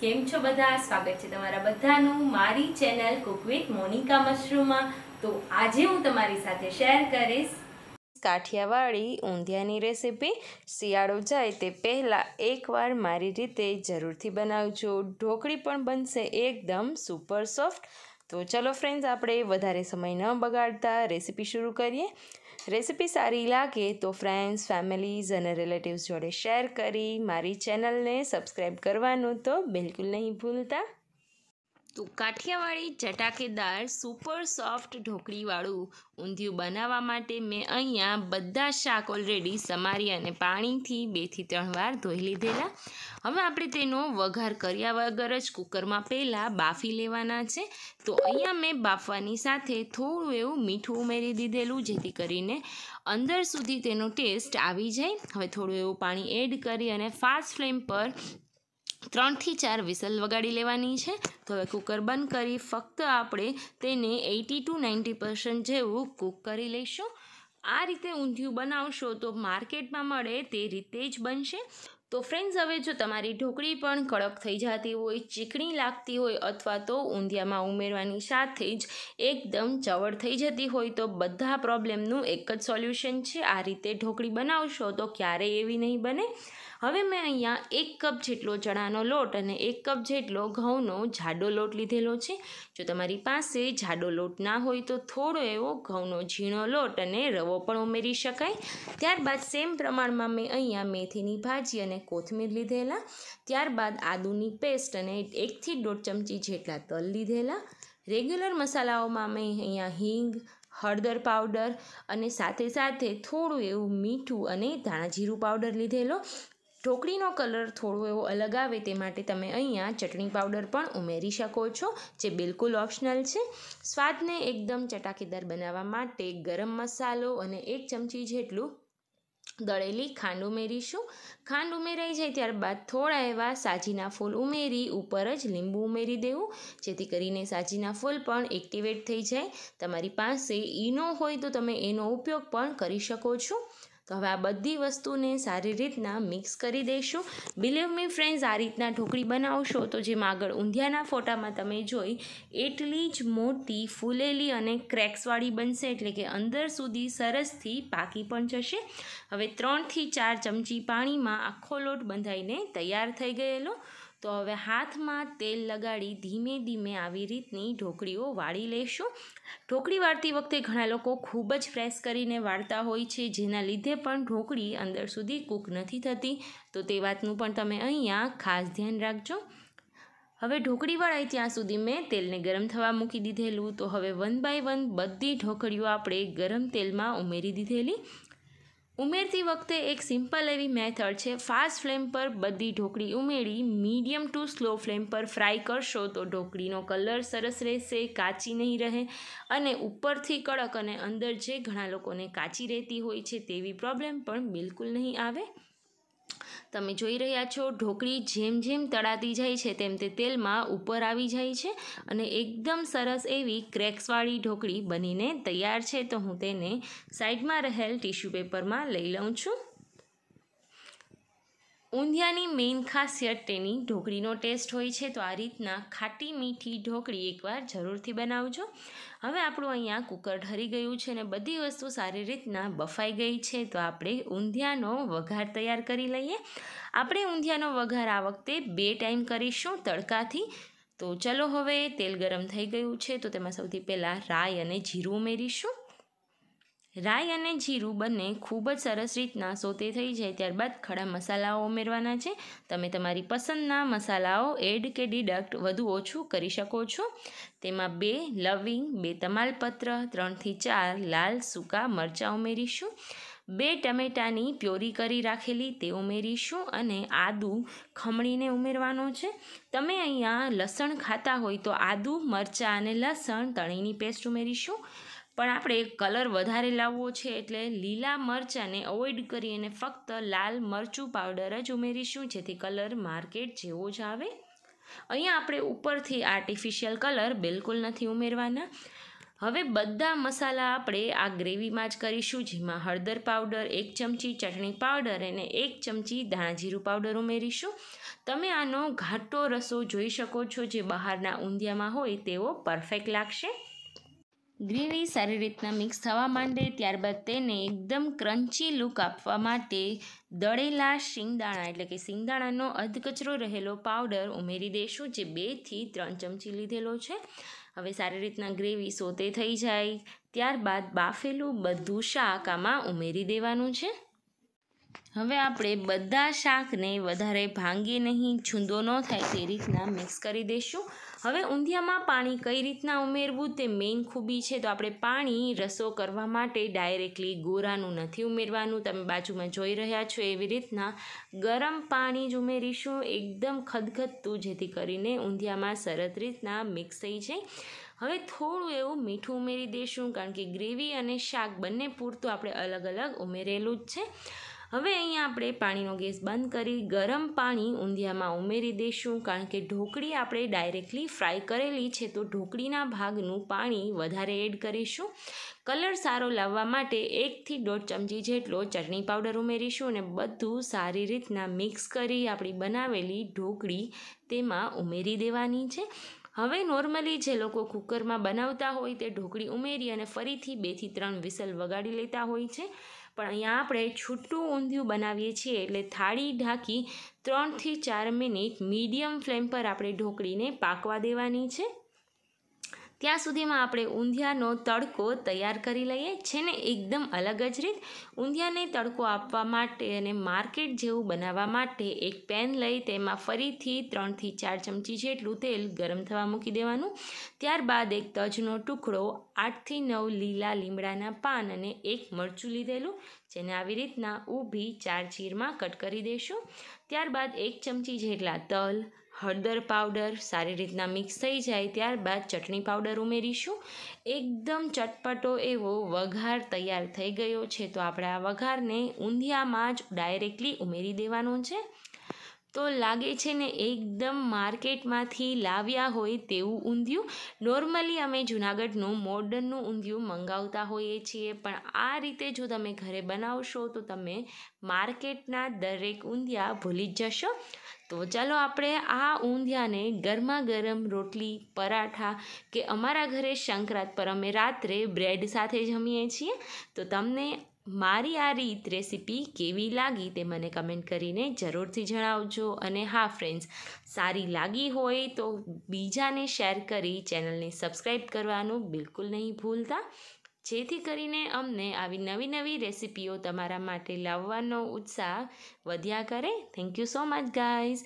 કેમ છો બધા સ્વાગત છે તમારા બધાનું મારી ચેનલ કુક વિથ મોનિકા મશરૂમમાં તો આજે હું તમારી સાથે શેર કરીશ કાઠિયાવાડી ઊંધિયાની રેસીપી શિયાળો જાય તે પહેલાં એકવાર મારી રીતે જરૂરથી બનાવજો ઢોકળી પણ બનશે એકદમ સુપર સોફ્ટ તો ચલો ફ્રેન્ડ્સ આપણે વધારે સમય ન બગાડતા રેસીપી શરૂ કરીએ રેસીપી સારી લાગે તો ફ્રેન્ડ્સ ફેમિલીઝ અને રિલેટિવ્સ જોડે શેર કરી મારી ચેનલને સબસ્ક્રાઈબ કરવાનું તો બિલકુલ નહીં ભૂલતા તો કાઠિયાવાડી ચટાકેદાર સુપર સોફ્ટ ઢોકળીવાળું ઊંધિયું બનાવવા માટે મેં અહીંયા બધા શાક ઓલરેડી સમારી અને પાણીથી બેથી ત્રણ વાર ધોઈ લીધેલા હવે આપણે તેનો વઘાર કર્યા વગર જ કુકરમાં પહેલાં બાફી લેવાના છે તો અહીંયા મેં બાફવાની સાથે થોડું એવું મીઠું ઉમેરી દીધેલું જેથી કરીને અંદર સુધી તેનો ટેસ્ટ આવી જાય હવે થોડું એવું પાણી એડ કરી અને ફાસ્ટ ફ્લેમ પર ત્રણથી ચાર વિસલ વગાડી લેવાની છે તો હવે કુકર બંધ કરી ફક્ત આપણે તેને એઇટી ટુ નાઇન્ટી પર્સન્ટ જેવું કૂક કરી લઈશું આ રીતે ઊંધિયું બનાવશો તો માર્કેટમાં મળે તે રીતે જ બનશે તો ફ્રેન્ડ્સ હવે જો તમારી ઢોકળી પણ કડક થઈ જતી હોય ચીકણી લાગતી હોય અથવા તો ઊંધિયામાં ઉમેરવાની સાથે જ એકદમ ચવળ થઈ જતી હોય તો બધા પ્રોબ્લેમનું એક જ સોલ્યુશન છે આ રીતે ઢોકળી બનાવશો તો ક્યારેય એવી નહીં બને હવે મેં અહીંયા એક કપ જેટલો ચણાનો લોટ અને એક કપ જેટલો ઘઉંનો જાડો લોટ લીધેલો છે જો તમારી પાસે જાડો લોટ ના હોય તો થોડો એવો ઘઉંનો ઝીણો લોટ અને રવો પણ ઉમેરી શકાય ત્યારબાદ સેમ પ્રમાણમાં મેં અહીંયા મેથીની ભાજી અને કોથમીર લીધેલા ત્યારબાદ આદુની પેસ્ટ અને એકથી દોઢ ચમચી જેટલા તલ લીધેલા રેગ્યુલર મસાલાઓમાં મેં અહીંયા હિંગ હળદર પાવડર અને સાથે સાથે થોડું એવું મીઠું અને ધાણાજીરું પાવડર લીધેલો ઢોકળીનો કલર થોડો એવો અલગ આવે તે માટે તમે અહીંયા ચટણી પાવડર પણ ઉમેરી શકો છો જે બિલકુલ ઓપ્શનલ છે સ્વાદને એકદમ ચટાકેદાર બનાવવા માટે ગરમ મસાલો અને એક ચમચી જેટલું દળેલી ખાંડ ઉમેરીશું ખાંડ ઉમેરાઈ જાય ત્યારબાદ થોડા એવા સાજીના ફૂલ ઉમેરી ઉપર જ લીંબુ ઉમેરી દેવું જેથી કરીને સાજીના ફૂલ પણ એક્ટિવેટ થઈ જાય તમારી પાસે ઈનો હોય તો તમે એનો ઉપયોગ પણ કરી શકો છો તો હવે આ બધી વસ્તુને સારી રીતના મિક્સ કરી દઈશું બિલીવ મી ફ્રેન્ડ્સ આ રીતના ઢોકળી બનાવશો તો જેમાં આગળ ઊંધિયાના ફોટામાં તમે જોઈ એટલી જ મોટી ફૂલેલી અને ક્રેક્સવાળી બનશે એટલે કે અંદર સુધી સરસથી પાકી પણ જશે હવે ત્રણથી ચાર ચમચી પાણીમાં આખો લોટ બંધાઈને તૈયાર થઈ ગયેલો તો હવે હાથમાં તેલ લગાડી ધીમે ધીમે આવી રીતની ઢોકળીઓ વાળી લઈશું ઢોકળી વાળતી વખતે ઘણા લોકો ખૂબ જ ફ્રેશ કરીને વાળતા હોય છે જેના લીધે પણ ઢોકળી અંદર સુધી કૂક નથી થતી તો તે વાતનું પણ તમે અહીંયા ખાસ ધ્યાન રાખજો હવે ઢોકળી વળાય ત્યાં સુધી મેં તેલને ગરમ થવા મૂકી દીધેલું તો હવે વન બાય વન બધી ઢોકળીઓ આપણે ગરમ તેલમાં ઉમેરી દીધેલી ઉમેરતી વખતે એક સિમ્પલ એવી મેથડ છે ફાસ્ટ ફ્લેમ પર બધી ઢોકળી ઉમેરી મીડિયમ ટુ સ્લો ફ્લેમ પર ફ્રાય કરશો તો ઢોકળીનો કલર સરસ રહેશે કાચી નહીં રહે અને ઉપરથી કડક અને અંદર જે ઘણા લોકોને કાચી રહેતી હોય છે તેવી પ્રોબ્લેમ પણ બિલકુલ નહીં આવે તમે જોઈ રહ્યા છો ઢોકળી જેમ જેમ તળાતી જાય છે તેમ તે તેલમાં ઉપર આવી જાય છે અને એકદમ સરસ એવી ક્રેક્સવાળી ઢોકળી બનીને તૈયાર છે તો હું તેને સાઈડમાં રહેલ ટીશ્યુ પેપરમાં લઈ લઉં છું ઊંધિયાની મેઇન ખાસિયત તેની ઢોકળીનો ટેસ્ટ હોય છે તો આ રીતના ખાટી મીઠી ઢોકળી એકવાર જરૂરથી બનાવજો હવે આપણું અહીંયા કુકર ઠરી ગયું છે અને બધી વસ્તુ સારી રીતના બફાઈ ગઈ છે તો આપણે ઊંધિયાનો વઘાર તૈયાર કરી લઈએ આપણે ઊંધિયાનો વઘાર આ વખતે બે ટાઈમ કરીશું તડકાથી તો ચલો હવે તેલ ગરમ થઈ ગયું છે તો તેમાં સૌથી પહેલાં રાઈ અને જીરું ઉમેરીશું રાઈ અને જીરું બંને ખૂબ જ સરસ રીતના સોતે થઈ જાય ત્યારબાદ ખડા મસાલાઓ ઉમેરવાના છે તમે તમારી પસંદના મસાલાઓ એડ કે ડિડક્ટ વધુ ઓછું કરી શકો છો તેમાં બે લવિંગ બે તમાલપત્ર ત્રણથી ચાર લાલ સૂકા મરચાં ઉમેરીશું બે ટમેટાની પ્યોરી કરી રાખેલી તે ઉમેરીશું અને આદું ખમણીને ઉમેરવાનો છે તમે અહીંયા લસણ ખાતા હોય તો આદું મરચાં અને લસણ તણીની પેસ્ટ ઉમેરીશું પણ આપણે કલર વધારે લાવવો છે એટલે લીલા મરચાંને અવોઇડ કરી અને ફક્ત લાલ મરચું પાવડર જ ઉમેરીશું જેથી કલર માર્કેટ જેવો જ આવે અહીંયા આપણે ઉપરથી આર્ટિફિશિયલ કલર બિલકુલ નથી ઉમેરવાના હવે બધા મસાલા આપણે આ ગ્રેવીમાં જ કરીશું જેમાં હળદર પાવડર એક ચમચી ચટણી પાવડર અને એક ચમચી ધાણાજીરું પાવડર ઉમેરીશું તમે આનો ઘાટો રસો જોઈ શકો છો જે બહારના ઊંધિયામાં હોય તેવો પરફેક્ટ લાગશે ગ્રેવી સારી રીતના મિક્સ થવા માંડે ત્યારબાદ તેને એકદમ ક્રન્ચી લુક આપવા માટે દળેલા શિંગદાણા એટલે કે શિંગદાણાનો અધકચરો રહેલો પાવડર ઉમેરી દઈશું જે બેથી ત્રણ ચમચી લીધેલો છે હવે સારી રીતના ગ્રેવી સોતે થઈ જાય ત્યારબાદ બાફેલું બધું શાક આમાં ઉમેરી દેવાનું છે હવે આપણે બધા શાકને વધારે ભાંગી નહીં છૂંદો ન થાય તે રીતના મિક્સ કરી દઈશું હવે ઊંધિયામાં પાણી કઈ રીતના ઉમેરવું તે મેઇન ખૂબી છે તો આપણે પાણી રસો કરવા માટે ડાયરેક્ટલી ગોરાનું નથી ઉમેરવાનું તમે બાજુમાં જોઈ રહ્યા છો એવી રીતના ગરમ પાણી જ ઉમેરીશું એકદમ ખદખદતું જેથી કરીને ઊંધિયામાં સરસ રીતના મિક્સ થઈ જાય હવે થોડું એવું મીઠું ઉમેરી દઈશું કારણ કે ગ્રેવી અને શાક બંને પૂરતું આપણે અલગ અલગ ઉમેરેલું જ છે હવે અહીંયા આપણે પાણીનો ગેસ બંધ કરી ગરમ પાણી ઊંધિયામાં ઉમેરી દઈશું કારણ કે ઢોકળી આપણે ડાયરેક્ટલી ફ્રાય કરેલી છે તો ઢોકળીના ભાગનું પાણી વધારે એડ કરીશું કલર સારો લાવવા માટે એકથી દોઢ ચમચી જેટલો ચટણી પાવડર ઉમેરીશું અને બધું સારી રીતના મિક્સ કરી આપણી બનાવેલી ઢોકળી તેમાં ઉમેરી દેવાની છે હવે નોર્મલી જે લોકો કુકરમાં બનાવતા હોય તે ઢોકળી ઉમેરી અને ફરીથી બેથી ત્રણ વિસલ વગાડી લેતા હોય છે પણ અહીંયા આપણે છૂટું ઊંધિયું બનાવીએ છીએ એટલે થાળી ઢાંકી ત્રણથી ચાર મિનિટ મીડિયમ ફ્લેમ પર આપણે ઢોકળીને પાકવા દેવાની છે ત્યાં સુધીમાં આપણે ઊંધિયાનો તડકો તૈયાર કરી લઈએ છે ને એકદમ અલગ જ રીત ઊંધિયાને તડકો આપવા માટે અને માર્કેટ જેવું બનાવવા માટે એક પેન લઈ તેમાં ફરીથી ત્રણથી ચાર ચમચી જેટલું તેલ ગરમ થવા મૂકી દેવાનું ત્યારબાદ એક તજનો ટુકડો આઠથી નવ લીલા લીમડાના પાન અને એક મરચું લીધેલું જેને આવી રીતના ઊભી ચાર ચીરમાં કટ કરી દેશું ત્યારબાદ એક ચમચી જેટલા તલ હળદર પાવડર સારી રીતના મિક્સ થઈ જાય ત્યારબાદ ચટણી પાવડર ઉમેરીશું એકદમ ચટપટો એવો વઘાર તૈયાર થઈ ગયો છે તો આપણે આ વઘારને ઊંધિયામાં જ ડાયરેક્ટલી ઉમેરી દેવાનો છે તો લાગે છે ને એકદમ માર્કેટમાંથી લાવ્યા હોય તેવું ઊંધિયું નોર્મલી અમે જૂનાગઢનું મોર્ડનનું ઊંધિયું મંગાવતા હોઈએ છીએ પણ આ રીતે જો તમે ઘરે બનાવશો તો તમે માર્કેટના દરેક ઊંધિયા ભૂલી જ જશો તો ચાલો આપણે આ ઊંધિયાને ગરમા ગરમ રોટલી પરાઠા કે અમારા ઘરે સંક્રાંત પર અમે રાત્રે બ્રેડ સાથે જમીએ છીએ તો તમને મારી આ રીત રેસીપી કેવી લાગી તે મને કમેન્ટ કરીને જરૂરથી જણાવજો અને હા ફ્રેન્ડ્સ સારી લાગી હોય તો બીજાને શેર કરી ચેનલને સબસ્ક્રાઈબ કરવાનું બિલકુલ નહીં ભૂલતા જેથી કરીને અમને આવી નવી નવી રેસિપીઓ તમારા માટે લાવવાનો ઉત્સાહ વધ્યા કરે thank you so much guys